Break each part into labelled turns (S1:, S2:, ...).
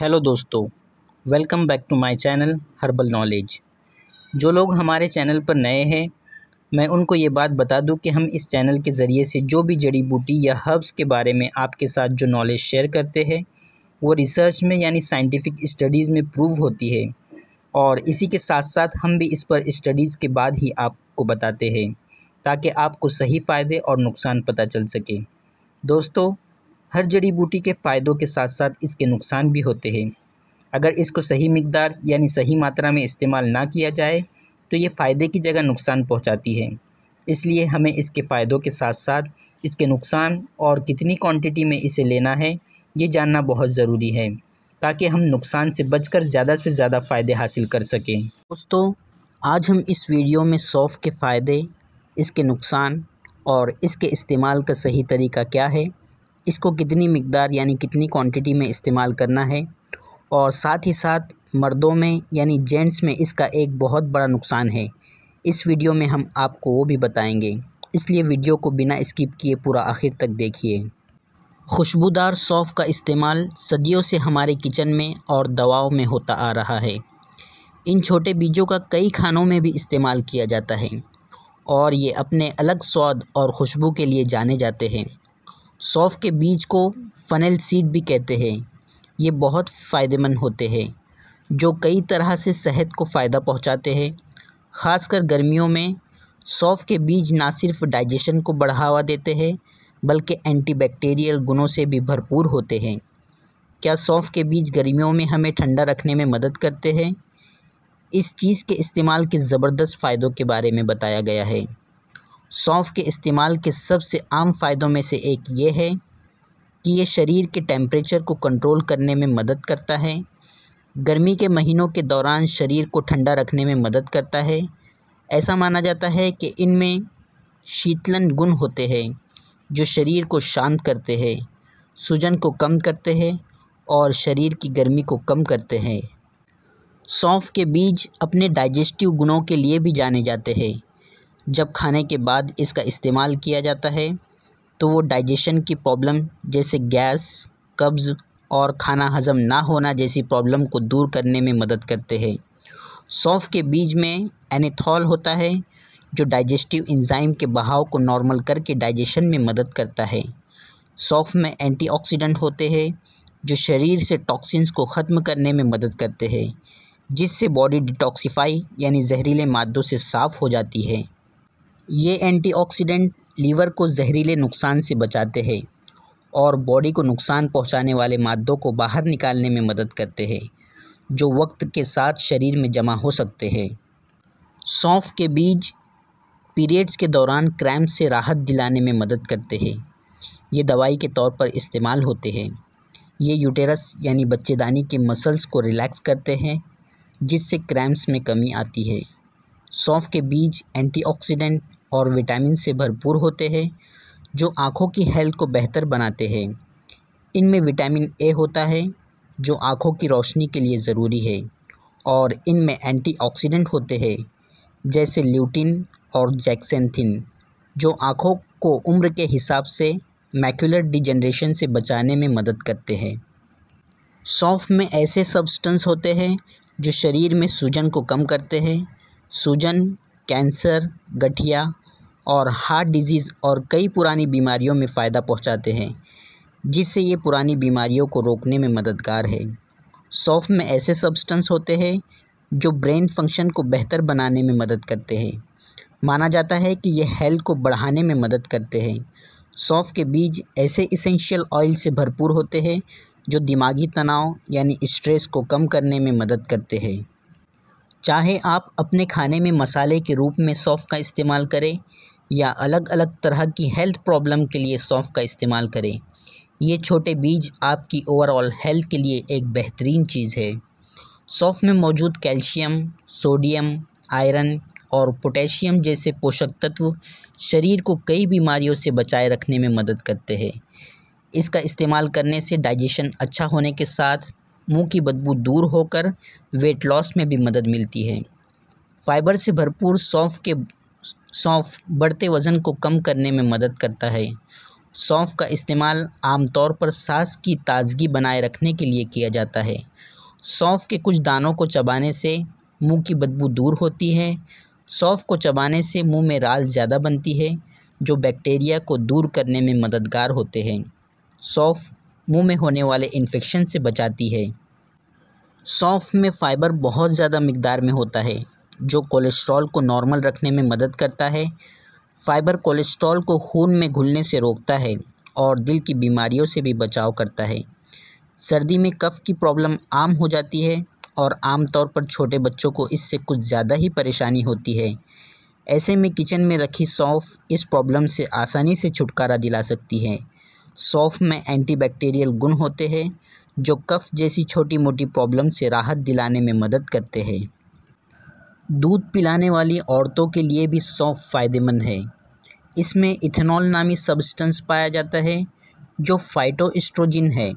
S1: hello दोस्तों welcome back to my channel herbal knowledge जो लोग हमारे चैनल पर नए हैं मैं उनको ये बात बता दूं कि हम इस चैनल के ज़रिए से जो भी जड़ी बूटी या हर्ब्स के बारे में आपके साथ जो नॉलेज शेयर करते हैं वो रिसर्च में यानी साइंटिफिक स्टडीज़ में प्रूव होती है और इसी के साथ साथ हम भी इस पर स्टडीज़ के बाद ही आपको बताते हैं ताकि आपको सही फ़ायदे और नुकसान पता चल सके दोस्तों हर जड़ी बूटी के फ़ायदों के साथ साथ इसके नुकसान भी होते हैं अगर इसको सही मकदार यानी सही मात्रा में इस्तेमाल ना किया जाए तो ये फ़ायदे की जगह नुकसान पहुँचाती है इसलिए हमें इसके फ़ायदों के साथ साथ इसके नुकसान और कितनी क्वांटिटी में इसे लेना है ये जानना बहुत ज़रूरी है ताकि हम नुकसान से बचकर ज़्यादा से ज़्यादा फ़ायदे हासिल कर सकें दोस्तों आज हम इस वीडियो में सौफ़ के फ़ायदे इसके नुकसान और इसके इस्तेमाल का सही तरीका क्या है इसको कितनी मकदार यानी कितनी क्वांटिटी में इस्तेमाल करना है और साथ ही साथ मर्दों में यानी जेंट्स में इसका एक बहुत बड़ा नुकसान है इस वीडियो में हम आपको वो भी बताएंगे इसलिए वीडियो को बिना स्किप किए पूरा आखिर तक देखिए खुशबूदार सौफ़ का इस्तेमाल सदियों से हमारे किचन में और दवाओं में होता आ रहा है इन छोटे बीजों का कई खानों में भी इस्तेमाल किया जाता है और ये अपने अलग स्वाद और खुशबू के लिए जाने जाते हैं सौफ़ के बीज को फनल सीड भी कहते हैं ये बहुत फ़ायदेमंद होते हैं जो कई तरह से सेहत को फ़ायदा पहुँचाते हैं ख़ासकर गर्मियों में सौफ़ के बीज ना सिर्फ डाइजेशन को बढ़ावा देते हैं बल्कि एंटीबैक्टीरियल गुणों से भी भरपूर होते हैं क्या सौफ़ के बीज गर्मियों में हमें ठंडा रखने में मदद करते हैं इस चीज़ के इस्तेमाल के ज़बरदस्त फ़ायदों के बारे में बताया गया है सौंफ के इस्तेमाल के सबसे आम फ़ायदों में से एक ये है कि ये शरीर के टेम्परेचर को कंट्रोल करने में मदद करता है गर्मी के महीनों के दौरान शरीर को ठंडा रखने में मदद करता है ऐसा माना जाता है कि इनमें शीतलन गुण होते हैं जो शरीर को शांत करते हैं सूजन को कम करते हैं और शरीर की गर्मी को कम करते हैं सौंफ के बीज अपने डाइजेस्टिव गुणों के लिए भी जाने जाते हैं जब खाने के बाद इसका इस्तेमाल किया जाता है तो वो डाइजेशन की प्रॉब्लम जैसे गैस कब्ज़ और खाना हज़म ना होना जैसी प्रॉब्लम को दूर करने में मदद करते हैं सौफ़ के बीज में एनिथॉल होता है जो डाइजेस्टिव इंजाइम के बहाव को नॉर्मल करके डाइजेशन में मदद करता है सौफ़ में एंटीऑक्सीडेंट होते हैं जो शरीर से टॉक्सिन्स को ख़त्म करने में मदद करते हैं जिससे बॉडी डिटॉक्सीफाई यानी जहरीले मादों से साफ़ हो जाती है ये एंटीऑक्सीडेंट लीवर को जहरीले नुकसान से बचाते हैं और बॉडी को नुकसान पहुंचाने वाले मादों को बाहर निकालने में मदद करते हैं जो वक्त के साथ शरीर में जमा हो सकते हैं सौंफ के बीज पीरियड्स के दौरान क्रैम्प से राहत दिलाने में मदद करते हैं ये दवाई के तौर पर इस्तेमाल होते हैं ये यूटेरस यानी बच्चेदानी के मसल्स को रिलैक्स करते हैं जिससे क्रैम्स में कमी आती है सौंफ के बीज एंटीऑक्सीडेंट और विटामिन से भरपूर होते हैं जो आँखों की हेल्थ को बेहतर बनाते हैं इनमें विटामिन ए होता है जो आँखों की रोशनी के लिए ज़रूरी है और इनमें एंटीऑक्सीडेंट होते हैं जैसे ल्यूटिन और जैक्सेंथिन जो आँखों को उम्र के हिसाब से मैकुलर डिजनरेशन से बचाने में मदद करते हैं सौंफ में ऐसे सब्सटेंस होते हैं जो शरीर में सूजन को कम करते हैं सूजन कैंसर गठिया और हार्ट डिजीज़ और कई पुरानी बीमारियों में फ़ायदा पहुंचाते हैं जिससे ये पुरानी बीमारियों को रोकने में मददगार है सौफ़ में ऐसे सब्सटेंस होते हैं जो ब्रेन फंक्शन को बेहतर बनाने में मदद करते हैं माना जाता है कि ये हेल्थ को बढ़ाने में मदद करते हैं सौंफ के बीज ऐसे इसेंशियल ऑयल से भरपूर होते हैं जो दिमागी तनाव यानी स्ट्रेस को कम करने में मदद करते हैं चाहे आप अपने खाने में मसाले के रूप में सौंफ का इस्तेमाल करें या अलग अलग तरह की हेल्थ प्रॉब्लम के लिए सौंफ का इस्तेमाल करें ये छोटे बीज आपकी ओवरऑल हेल्थ के लिए एक बेहतरीन चीज़ है सौंफ में मौजूद कैल्शियम सोडियम आयरन और पोटेशियम जैसे पोषक तत्व शरीर को कई बीमारियों से बचाए रखने में मदद करते हैं इसका इस्तेमाल करने से डाइजेशन अच्छा होने के साथ मुंह की बदबू दूर होकर वेट लॉस में भी मदद मिलती है फाइबर से भरपूर सौंफ के सौंफ बढ़ते वज़न को कम करने में मदद करता है सौंफ का इस्तेमाल आमतौर पर सांस की ताजगी बनाए रखने के लिए किया जाता है सौंफ के कुछ दानों को चबाने से मुंह की बदबू दूर होती है सौंफ को चबाने से मुंह में राल ज़्यादा बनती है जो बैक्टीरिया को दूर करने में मददगार होते हैं सौंफ मुंह में होने वाले इन्फेक्शन से बचाती है सौंफ में फ़ाइबर बहुत ज़्यादा मकदार में होता है जो कोलेस्ट्रॉल को नॉर्मल रखने में मदद करता है फाइबर कोलेस्ट्रॉल को खून में घुलने से रोकता है और दिल की बीमारियों से भी बचाव करता है सर्दी में कफ़ की प्रॉब्लम आम हो जाती है और आम तौर पर छोटे बच्चों को इससे कुछ ज़्यादा ही परेशानी होती है ऐसे में किचन में रखी सौंफ इस प्रॉब्लम से आसानी से छुटकारा दिला सकती है सौंफ में एंटीबैक्टीरियल गुण होते हैं जो कफ़ जैसी छोटी मोटी प्रॉब्लम से राहत दिलाने में मदद करते हैं दूध पिलाने वाली औरतों के लिए भी सौंफ फ़ायदेमंद है इसमें इथेनॉल नामी सब्सटेंस पाया जाता है जो फाइटोस्ट्रोजिन है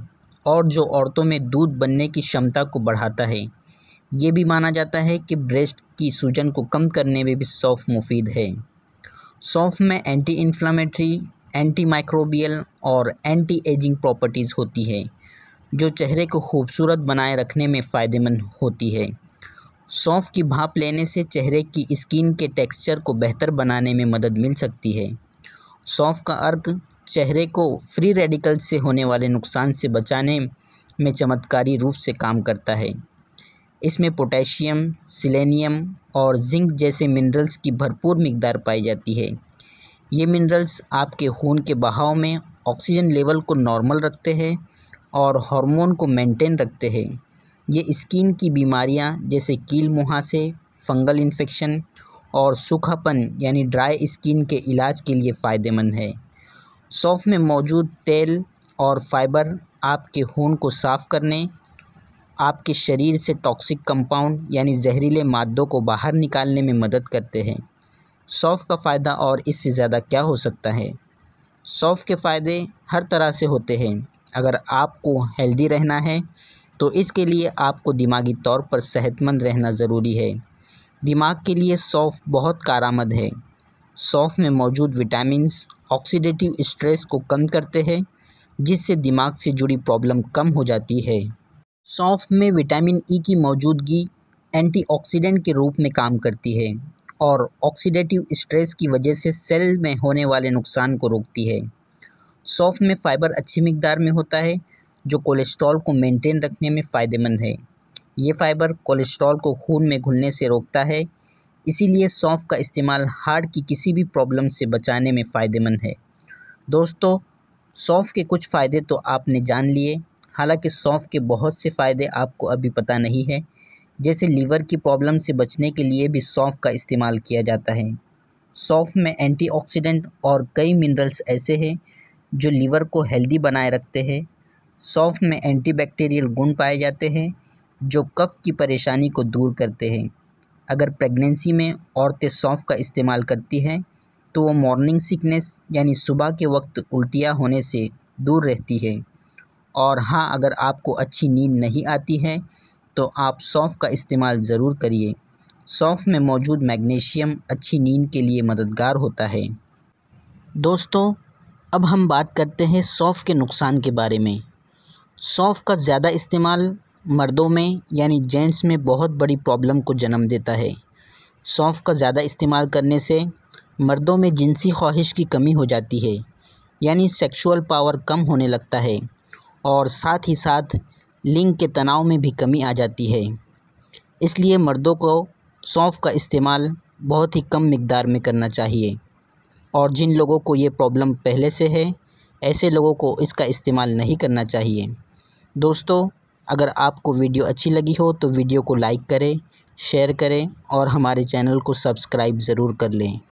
S1: और जो औरतों में दूध बनने की क्षमता को बढ़ाता है ये भी माना जाता है कि ब्रेस्ट की सूजन को कम करने में भी सौंफ मुफीद है सौंफ में एंटी इन्फ्लामेटरी एंटी माइक्रोबियल और एंटी एजिंग प्रॉपर्टीज़ होती है जो चेहरे को खूबसूरत बनाए रखने में फ़ायदेमंद होती है सौंफ की भाप लेने से चेहरे की स्किन के टेक्सचर को बेहतर बनाने में मदद मिल सकती है सौंफ का अर्क चेहरे को फ्री रेडिकल से होने वाले नुकसान से बचाने में चमत्कारी रूप से काम करता है इसमें पोटेशियम सिलेनियम और जिंक जैसे मिनरल्स की भरपूर मकदार पाई जाती है ये मिनरल्स आपके खून के बहाव में ऑक्सीजन लेवल को नॉर्मल रखते हैं और हार्मोन को मेंटेन रखते हैं ये स्किन की बीमारियां जैसे कील मुहासे फंगल इन्फेक्शन और सूखापन यानी ड्राई स्किन के इलाज के लिए फ़ायदेमंद है सौफ़ में मौजूद तेल और फाइबर आपके खून को साफ़ करने आपके शरीर से टॉक्सिक कंपाउंड यानी जहरीले मादों को बाहर निकालने में मदद करते हैं सौफ़ का फ़ायदा और इससे ज़्यादा क्या हो सकता है सौफ़ के फ़ायदे हर तरह से होते हैं अगर आपको हेल्दी रहना है तो इसके लिए आपको दिमागी तौर पर सेहतमंद रहना ज़रूरी है दिमाग के लिए सौफ बहुत कारामद है सौफ में मौजूद विटामिन ऑक्सीडेटिव स्ट्रेस को कम करते हैं जिससे दिमाग से जुड़ी प्रॉब्लम कम हो जाती है सौफ़ में विटामिन ई e की मौजूदगी एंटीऑक्सीडेंट के रूप में काम करती है और ऑक्सीडेटिव स्ट्रेस की वजह से सेल में होने वाले नुकसान को रोकती है सौंफ में फ़ाइबर अच्छी मकदार में होता है जो कोलेस्ट्रॉल को मेंटेन रखने में फ़ायदेमंद है ये फ़ाइबर कोलेस्ट्रॉल को खून में घुलने से रोकता है इसीलिए सौंफ का इस्तेमाल हार्ट की किसी भी प्रॉब्लम से बचाने में फ़ायदेमंद है दोस्तों सौंफ के कुछ फ़ायदे तो आपने जान लिए हालांकि सौंफ के बहुत से फ़ायदे आपको अभी पता नहीं है जैसे लीवर की प्रॉब्लम से बचने के लिए भी सौंफ का इस्तेमाल किया जाता है सौंफ में एंटीऑक्सीडेंट और कई मिनरल्स ऐसे हैं जो लीवर को हेल्दी बनाए रखते हैं सौंफ में एंटीबैक्टीरियल गुण पाए जाते हैं जो कफ की परेशानी को दूर करते हैं अगर प्रेगनेंसी में औरतें सौंफ का इस्तेमाल करती हैं तो वो मॉर्निंग सिकनेस यानी सुबह के वक्त उल्टियाँ होने से दूर रहती है और हाँ अगर आपको अच्छी नींद नहीं आती है तो आप सौंफ का इस्तेमाल ज़रूर करिए सौंफ में मौजूद मैग्नीशियम अच्छी नींद के लिए मददगार होता है दोस्तों अब हम बात करते हैं सौफ़ के नुकसान के बारे में सौफ़ का ज़्यादा इस्तेमाल मर्दों में यानी जेंट्स में बहुत बड़ी प्रॉब्लम को जन्म देता है सौफ़ का ज़्यादा इस्तेमाल करने से मर्दों में जिनसी ख्वाहिश की कमी हो जाती है यानी सेक्सुअल पावर कम होने लगता है और साथ ही साथ लिंग के तनाव में भी कमी आ जाती है इसलिए मर्दों को सौंफ का इस्तेमाल बहुत ही कम मकदार में करना चाहिए और जिन लोगों को ये प्रॉब्लम पहले से है ऐसे लोगों को इसका इस्तेमाल नहीं करना चाहिए दोस्तों अगर आपको वीडियो अच्छी लगी हो तो वीडियो को लाइक करें शेयर करें और हमारे चैनल को सब्सक्राइब ज़रूर कर लें